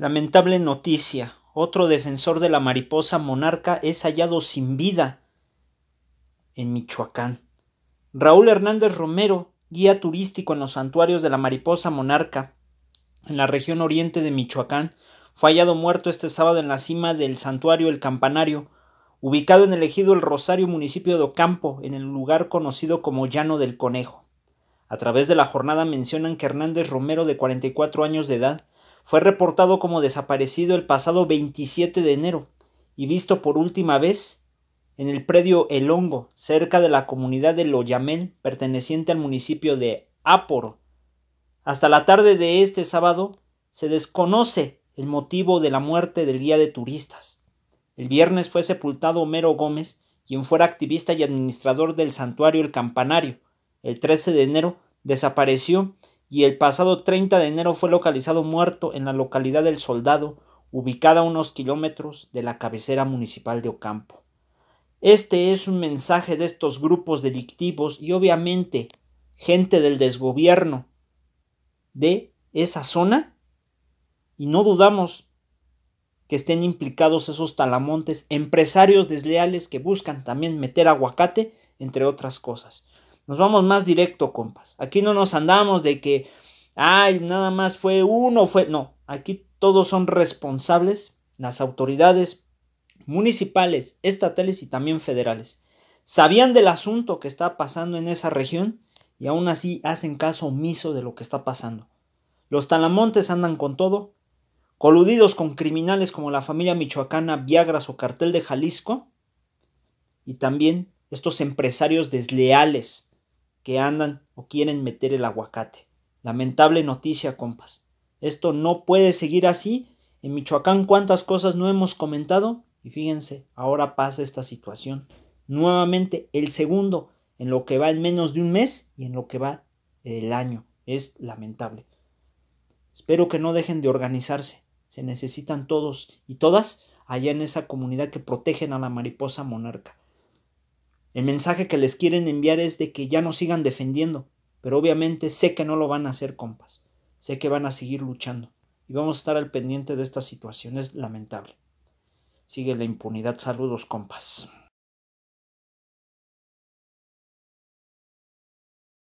Lamentable noticia. Otro defensor de la mariposa monarca es hallado sin vida en Michoacán. Raúl Hernández Romero, guía turístico en los santuarios de la mariposa monarca, en la región oriente de Michoacán, fue hallado muerto este sábado en la cima del santuario El Campanario, ubicado en el ejido El Rosario, municipio de Ocampo, en el lugar conocido como Llano del Conejo. A través de la jornada mencionan que Hernández Romero, de 44 años de edad, fue reportado como desaparecido el pasado 27 de enero y visto por última vez en el predio El Hongo, cerca de la comunidad de Loyamén, perteneciente al municipio de Aporo. Hasta la tarde de este sábado se desconoce el motivo de la muerte del guía de turistas. El viernes fue sepultado Homero Gómez, quien fuera activista y administrador del santuario El Campanario. El 13 de enero desapareció y el pasado 30 de enero fue localizado muerto en la localidad del Soldado, ubicada a unos kilómetros de la cabecera municipal de Ocampo. Este es un mensaje de estos grupos delictivos y obviamente gente del desgobierno de esa zona y no dudamos que estén implicados esos talamontes, empresarios desleales que buscan también meter aguacate, entre otras cosas. Nos vamos más directo, compas. Aquí no nos andamos de que, ay, nada más fue uno, fue... No, aquí todos son responsables, las autoridades municipales, estatales y también federales. Sabían del asunto que está pasando en esa región y aún así hacen caso omiso de lo que está pasando. Los talamontes andan con todo, coludidos con criminales como la familia michoacana Viagras o Cartel de Jalisco, y también estos empresarios desleales andan o quieren meter el aguacate. Lamentable noticia, compas. Esto no puede seguir así. En Michoacán cuántas cosas no hemos comentado y fíjense, ahora pasa esta situación. Nuevamente el segundo en lo que va en menos de un mes y en lo que va el año. Es lamentable. Espero que no dejen de organizarse. Se necesitan todos y todas allá en esa comunidad que protegen a la mariposa monarca. El mensaje que les quieren enviar es de que ya no sigan defendiendo, pero obviamente sé que no lo van a hacer, compas. Sé que van a seguir luchando y vamos a estar al pendiente de esta situación. Es lamentable. Sigue la impunidad. Saludos, compas.